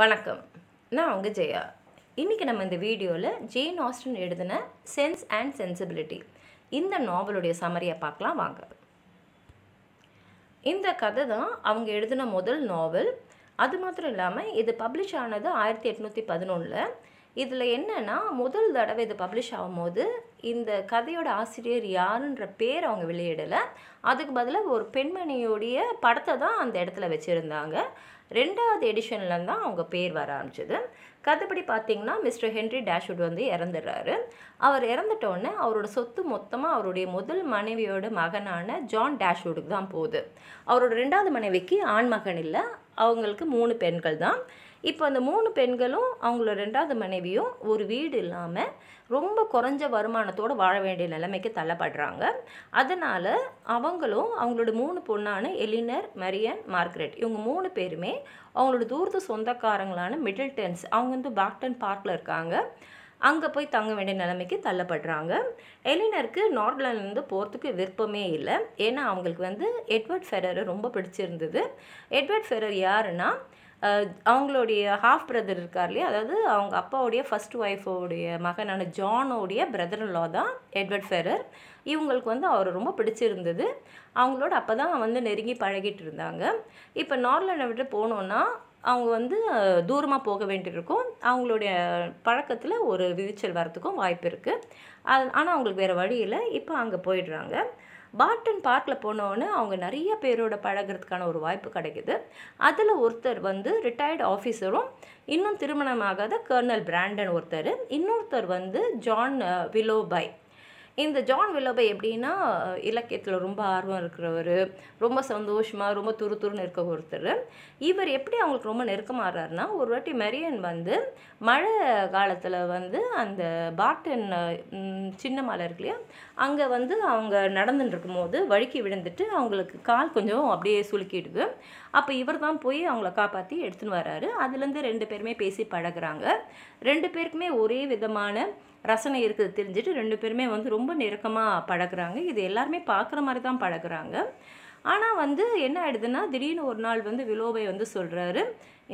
வணக்கம் நான் உங்கள் ஜெயா இன்றைக்கி நம்ம இந்த வீடியோவில் ஜெயின் ஆஸ்டன் எழுதின சென்ஸ் அண்ட் சென்சிபிலிட்டி இந்த நாவலுடைய சமரியை பார்க்கலாம் வாங்க இந்த கதை தான் அவங்க எழுதின முதல் நாவல் அது மாத்திரம் இல்லாமல் இது பப்ளிஷ் ஆனது ஆயிரத்தி எட்நூற்றி பதினொன்றில் இதில் என்னென்னா முதல் தடவை இது பப்ளிஷ் ஆகும்போது இந்த கதையோட ஆசிரியர் யாருன்ற பேர் அவங்க வெளியிடலை அதுக்கு பதிலாக ஒரு பெண்மணியுடைய படத்தை தான் அந்த இடத்துல வச்சுருந்தாங்க ரெண்டாவது எடிஷனில் தான் அவங்க பேர் வர ஆரம்பிச்சது கதைப்படி பார்த்தீங்கன்னா மிஸ்டர் ஹென்ரி டேஷ்வுட் வந்து இறந்துடுறாரு அவர் இறந்துட்டோடனே அவரோட சொத்து மொத்தமாக அவருடைய முதல் மனைவியோட மகனான ஜான் டேஷ்வுட்டுக்கு தான் போகுது அவரோட ரெண்டாவது மனைவிக்கு ஆண் மகன் இல்லை அவங்களுக்கு மூணு பெண்கள் தான் இப்போ அந்த மூணு பெண்களும் அவங்களோட ரெண்டாவது மனைவியும் ஒரு வீடு இல்லாமல் ரொம்ப குறைஞ்ச வருமானத்தோடு வாழ வேண்டிய நிலைமைக்கு தள்ளப்படுறாங்க அதனால் அவங்களும் அவங்களோட மூணு பொண்ணான எலினர் மரியன் மார்க்ரெட் இவங்க மூணு பேருமே அவங்களோட தூரத்து சொந்தக்காரங்களான மிடில் டென்ஸ் அவங்க வந்து பாக்டன் பார்க்கில் இருக்காங்க அங்கே போய் தங்க வேண்டிய நிலைமைக்கு தள்ளப்படுறாங்க எலினருக்கு நார்ட்லேண்ட்லேருந்து போகிறதுக்கு விருப்பமே இல்லை ஏன்னா அவங்களுக்கு வந்து எட்வர்ட் ஃபெரரை ரொம்ப பிடிச்சிருந்தது எட்வர்ட் ஃபெரர் யாருன்னா அவங்களுடைய ஹாஃப் பிரதர் இருக்கார் இல்லையா அதாவது அவங்க அப்பாவுடைய ஃபஸ்ட் ஒய்ஃபோடைய மகனான ஜானோடைய பிரதர் லா தான் எட்வர்ட் ஃபெரர் இவங்களுக்கு வந்து அவர் ரொம்ப பிடிச்சிருந்தது அவங்களோட அப்போ தான் வந்து நெருங்கி பழகிட்டு இருந்தாங்க இப்போ நார்லாண்டை விட்டு போனோன்னா அவங்க வந்து தூரமாக போக வேண்டியிருக்கும் அவங்களுடைய பழக்கத்தில் ஒரு விதிச்சல் வரத்துக்கும் வாய்ப்பு இருக்குது அது ஆனால் அவங்களுக்கு வேறு வழியில் இப்போ அங்கே போயிடுறாங்க பாட்டன் பார்க்கில் போனோடனே அவங்க நிறைய பேரோட பழகிறதுக்கான ஒரு வாய்ப்பு கிடைக்கிது அதில் ஒருத்தர் வந்து ரிட்டையர்டு ஆஃபீஸரும் இன்னும் திருமணமாகாத கர்னல் பிராண்டன் ஒருத்தர் இன்னொருத்தர் வந்து ஜான் விலோபை இந்த ஜான் வில்லோபை எப்படின்னா இலக்கியத்தில் ரொம்ப ஆர்வம் இருக்கிறவர் ரொம்ப சந்தோஷமாக ரொம்ப துரு துருன்னு இருக்க ஒருத்தர் இவர் எப்படி அவங்களுக்கு ரொம்ப நெருக்கமாகறாருன்னா ஒரு வாட்டி மெரியன் வந்து மழை காலத்தில் வந்து அந்த பாட்டன் சின்ன மலை இருக்கு இல்லையா அங்கே வந்து அவங்க நடந்துட்டு இருக்கும்போது வழுக்கி விழுந்துட்டு அவங்களுக்கு கால் கொஞ்சம் அப்படியே சுலுக்கிடுது அப்போ இவர் தான் போய் அவங்கள காப்பாற்றி எடுத்துன்னு வர்றாரு அதுலேருந்து ரெண்டு பேருமே பேசி பழகிறாங்க ரெண்டு பேருக்குமே ஒரே விதமான ரசனை இருக்குது தெரிஞ்சுட்டு ரெண்டு பேருமே வந்து ரொம்ப நெருக்கமாக பழகுறாங்க இது எல்லாருமே பார்க்குற மாதிரி தான் பழகுறாங்க ஆனால் வந்து என்ன ஆகிடுதுன்னா திடீர்னு ஒரு நாள் வந்து விலோபை வந்து சொல்கிறாரு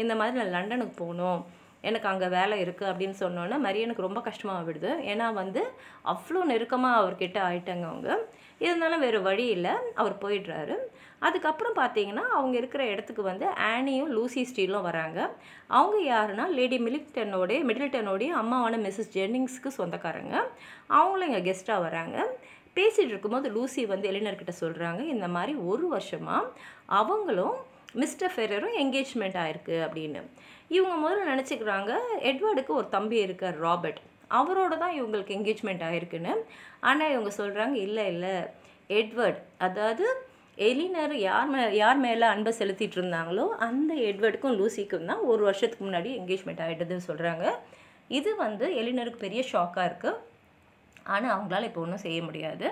இந்த மாதிரி நான் லண்டனுக்கு போகணும் எனக்கு அங்கே வேலை இருக்குது அப்படின்னு சொன்னோன்னே மரியனுக்கு ரொம்ப கஷ்டமாக விடுது ஏன்னா வந்து அவ்வளோ நெருக்கமாக அவர்கிட்ட ஆயிட்டாங்க அவங்க இருந்தாலும் வேறு வழி இல்லை அவர் போயிடுறாரு அதுக்கப்புறம் பார்த்தீங்கன்னா அவங்க இருக்கிற இடத்துக்கு வந்து ஆனியும் லூசி ஸ்டீலும் வராங்க அவங்க யாருன்னா லேடி மிலிக்டனோடைய மிடில்டனோடைய அம்மாவான மிஸ்ஸஸ் ஜென்னிங்ஸுக்கு சொந்தக்காரங்க அவங்களும் இங்கே கெஸ்ட்டாக வராங்க பேசிகிட்டு இருக்கும்போது லூசி வந்து இளைஞர்கிட்ட சொல்கிறாங்க இந்த மாதிரி ஒரு வருஷமாக அவங்களும் மிஸ்டர் ஃபெரரும் என்கேஜ்மெண்ட் ஆயிருக்கு அப்படின்னு இவங்க முதல்ல நினச்சிக்கிறாங்க எட்வர்டுக்கு ஒரு தம்பி இருக்கார் ராபர்ட் அவரோட தான் இவங்களுக்கு என்கேஜ்மெண்ட் ஆகிருக்குன்னு ஆனால் இவங்க சொல்கிறாங்க இல்லை இல்லை எட்வர்ட் அதாவது எலினர் யார் மே யார் மேலே அன்பை செலுத்திட்டு இருந்தாங்களோ அந்த எட்வர்டுக்கும் லூசிக்கும் தான் ஒரு வருஷத்துக்கு முன்னாடி என்கேஜ்மெண்ட் ஆகிட்டதுன்னு சொல்கிறாங்க இது வந்து எலினருக்கு பெரிய ஷாக்காக இருக்குது ஆனால் அவங்களால இப்போ ஒன்றும் செய்ய முடியாது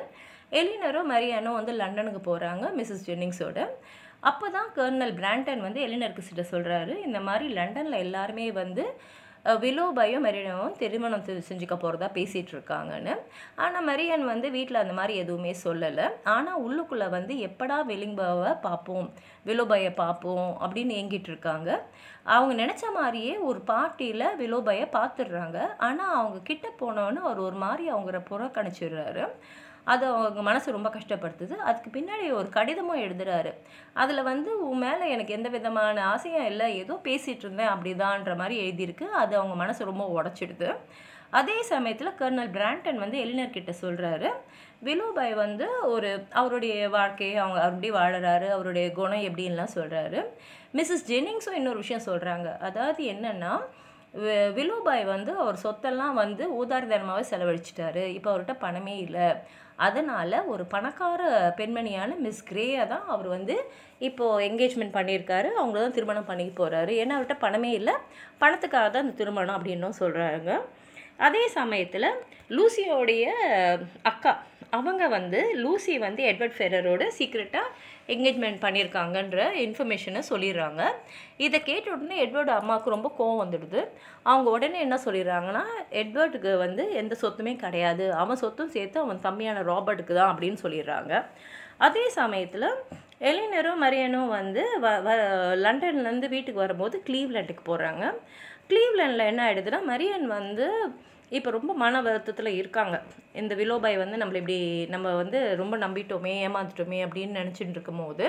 எலினரும் மரியானும் வந்து லண்டனுக்கு போகிறாங்க மிஸ்ஸஸ் ஜென்னிங்ஸோட அப்போ தான் கர்னல் பிராண்டன் வந்து எலினருக்கு சிட்ட சொல்கிறாரு இந்த மாதிரி லண்டனில் எல்லாருமே வந்து விலோபாயும் மெரினவும் திருமணம் செஞ்சுக்க போகிறதா பேசிகிட்டு இருக்காங்கன்னு ஆனால் மெரியன் வந்து வீட்டில் அந்த மாதிரி எதுவுமே சொல்லலை ஆனால் உள்ளுக்குள்ளே வந்து எப்படா விலிங்பாவை பார்ப்போம் விலோபாயை பார்ப்போம் அப்படின்னு ஏங்கிட்டு இருக்காங்க அவங்க நினச்ச மாதிரியே ஒரு பார்ட்டியில் விலோபாயை பார்த்துடுறாங்க ஆனால் அவங்க கிட்ட போனோன்னு அவர் ஒரு மாதிரி அவங்கள புறக்கணிச்சிடுறாரு அது அவங்க மனசு ரொம்ப கஷ்டப்படுத்துது அதுக்கு பின்னாடி ஒரு கடிதமும் எழுதுகிறாரு அதில் வந்து உன் மேலே எனக்கு எந்த விதமான ஆசையும் இல்லை ஏதோ பேசிகிட்டு இருந்தேன் அப்படிதான்ற மாதிரி எழுதியிருக்கு அது அவங்க மனசு ரொம்ப உடச்சிடுது அதே சமயத்தில் கர்னல் பிராண்டன் வந்து எலினர் கிட்ட சொல்கிறாரு விலோபாய் வந்து ஒரு அவருடைய வாழ்க்கையை அவங்க அப்படி வாழறாரு அவருடைய குணம் எப்படின்லாம் சொல்கிறாரு மிஸ்ஸஸ் ஜெனிங்ஸும் இன்னொரு விஷயம் சொல்கிறாங்க அதாவது என்னென்னா விலோபாய் வந்து அவர் சொத்தெல்லாம் வந்து ஊதாரிதனமாகவே செலவழிச்சிட்டாரு இப்போ அவர்கிட்ட பணமே இல்லை அதனால் ஒரு பணக்கார பெண்மணியான மிஸ் கிரேயா தான் அவர் வந்து இப்போது என்கேஜ்மெண்ட் பண்ணியிருக்காரு அவங்கள தான் திருமணம் பண்ணி போகிறாரு ஏன்னா அவர்கிட்ட பணமே இல்லை பணத்துக்காக தான் அந்த திருமணம் அப்படின்னும் சொல்கிறாங்க அதே சமயத்தில் லூசியோடைய அக்கா அவங்க வந்து லூசி வந்து எட்வர்ட் ஃபெரரோட சீக்ரெட்டாக என்கேஜ்மெண்ட் பண்ணியிருக்காங்கன்ற இன்ஃபர்மேஷனை சொல்லிடுறாங்க இதை கேட்ட உடனே எட்வர்டு அம்மாவுக்கு ரொம்ப கோவம் வந்துடுது அவங்க உடனே என்ன சொல்லிடுறாங்கன்னா எட்வர்டுக்கு வந்து எந்த சொத்துமே கிடையாது அவன் சொத்தும் சேர்த்து அவன் தம்மியான ராபர்ட்டுக்கு தான் அப்படின்னு சொல்லிடுறாங்க அதே சமயத்தில் எலினரும் மரியனும் வந்து வ வ லண்டன்லேருந்து வீட்டுக்கு வரும்போது க்ளீவ்லேண்டுக்கு போகிறாங்க க்ளீவ்லேண்டில் என்ன ஆகிடுதுன்னா மரியன் வந்து இப்போ ரொம்ப மன வருத்தத்தில் இருக்காங்க இந்த விலோபாய் வந்து நம்மளை இப்படி நம்ம வந்து ரொம்ப நம்பிட்டோமே ஏமாந்துட்டோமே அப்படின்னு நினச்சிட்டு இருக்கும் போது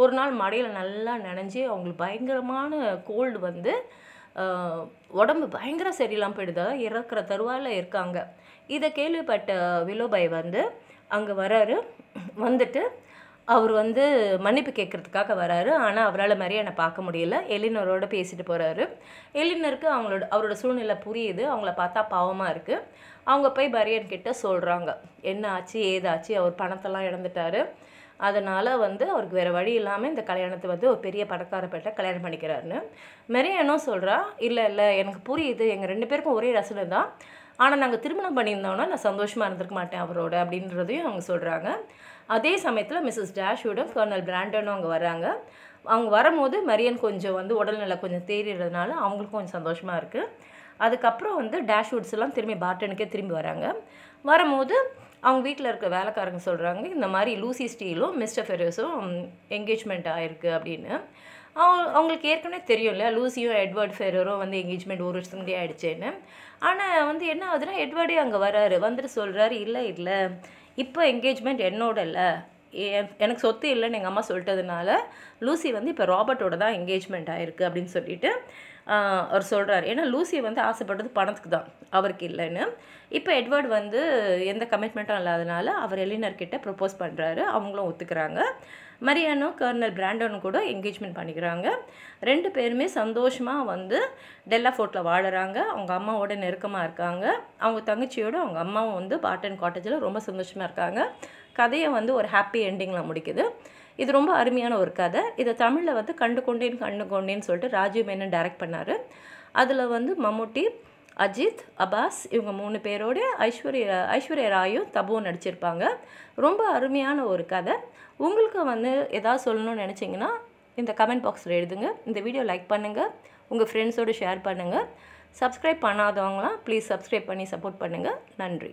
ஒரு நாள் மடையில் நல்லா நினைஞ்சு அவங்களுக்கு பயங்கரமான கோல்டு வந்து உடம்பு பயங்கர சரியில்லாமல் போயிடுதா இறக்குற தருவாயில் இருக்காங்க இதை கேள்விப்பட்ட விலோபாய் வந்து அங்கே வராரு வந்துட்டு அவர் வந்து மன்னிப்பு கேட்குறதுக்காக வராரு ஆனால் அவரால் என்னை பார்க்க முடியல எலினரோட பேசிட்டு போகிறாரு எலினருக்கு அவங்களோட அவரோட சூழ்நிலை புரியுது அவங்கள பார்த்தா பாவமாக இருக்குது அவங்க போய் மரியன் கிட்ட சொல்கிறாங்க என்ன ஆச்சு ஏதாச்சு அவர் பணத்தெல்லாம் இழந்துட்டாரு அதனால் வந்து அவருக்கு வேறு வழி இல்லாமல் இந்த கல்யாணத்தை வந்து ஒரு பெரிய பணக்கார கல்யாணம் பண்ணிக்கிறாருன்னு மெரியனும் சொல்கிறா இல்லை இல்லை எனக்கு புரியுது எங்கள் ரெண்டு பேருக்கும் ஒரே ரசனை தான் ஆனால் நாங்கள் திருமணம் பண்ணியிருந்தோன்னா நான் சந்தோஷமாக இருந்திருக்க மாட்டேன் அவரோட அப்படின்றதையும் அவங்க சொல்கிறாங்க அதே சமயத்தில் மிஸ்ஸஸ் டேஷோட கர்னல் பிராண்டனும் அங்கே வராங்க அவங்க வரும்போது மரியன் கொஞ்சம் வந்து உடல்நிலை கொஞ்சம் தேறிடுறதுனால அவங்களுக்கும் கொஞ்சம் சந்தோஷமாக இருக்குது அதுக்கப்புறம் வந்து எல்லாம் திரும்பி பார்ட்டனுக்கே திரும்பி வராங்க வரும்போது அவங்க வீட்டில் இருக்க வேலைக்காரங்க சொல்கிறாங்க இந்த மாதிரி லூசி ஸ்டீலும் மிஸ்டர் ஃபெரோஸும் என்கேஜ்மெண்ட் ஆகிருக்கு அப்படின்னு அவங்க அவங்களுக்கு ஏற்கனவே தெரியும் இல்லையா லூசியும் எட்வர்ட் ஃபெரரும் வந்து என்கேஜ்மெண்ட் ஒரு வருஷத்து முடியே ஆனால் வந்து என்ன ஆகுதுன்னா எட்வர்டே அங்கே வராரு வந்துட்டு சொல்கிறாரு இல்லை இல்லை இப்போ என்கேஜ்மெண்ட் என்னோட இல்லை எனக்கு சொத்து இல்லைன்னு எங்கள் அம்மா சொல்லிட்டதுனால லூசி வந்து இப்போ ராபர்ட்டோட தான் என்கேஜ்மெண்ட் ஆயிருக்கு அப்படின்னு சொல்லிட்டு அவர் சொல்கிறார் ஏன்னா லூசியை வந்து ஆசைப்பட்டது பணத்துக்கு தான் அவருக்கு இல்லைன்னு இப்போ எட்வர்ட் வந்து எந்த கமிட்மெண்ட்டும் இல்லாதனால அவர் எலினர்கிட்ட ப்ரப்போஸ் பண்ணுறாரு அவங்களும் ஒத்துக்கிறாங்க மரியானும் கர்னல் பிராண்டனும் கூட என்கேஜ்மெண்ட் பண்ணிக்கிறாங்க ரெண்டு பேருமே சந்தோஷமாக வந்து டெல்லா ஃபோர்ட்டில் வாழறாங்க அவங்க அம்மாவோட நெருக்கமாக இருக்காங்க அவங்க தங்கச்சியோடு அவங்க அம்மாவும் வந்து பாட்டன் காட்டேஜில் ரொம்ப சந்தோஷமாக இருக்காங்க கதையை வந்து ஒரு ஹாப்பி எண்டிங்கில் முடிக்குது இது ரொம்ப அருமையான ஒரு கதை இதை தமிழில் வந்து கண்டு கொண்டேன் கண்டு கொண்டேன்னு சொல்லிட்டு ராஜீவ் மேனன் டைரக்ட் பண்ணார் அதில் வந்து மம்முட்டி அஜித் அபாஸ் இவங்க மூணு பேரோட ஐஸ்வர்யா ஐஸ்வர்யா ராயும் தபுவும் நடிச்சிருப்பாங்க ரொம்ப அருமையான ஒரு கதை உங்களுக்கு வந்து எதாவது சொல்லணும்னு நினச்சிங்கன்னா இந்த கமெண்ட் பாக்ஸில் எழுதுங்க இந்த வீடியோ லைக் பண்ணுங்கள் உங்கள் ஃப்ரெண்ட்ஸோடு ஷேர் பண்ணுங்கள் சப்ஸ்கிரைப் பண்ணாதவங்களாம் ப்ளீஸ் சப்ஸ்கிரைப் பண்ணி சப்போர்ட் பண்ணுங்கள் நன்றி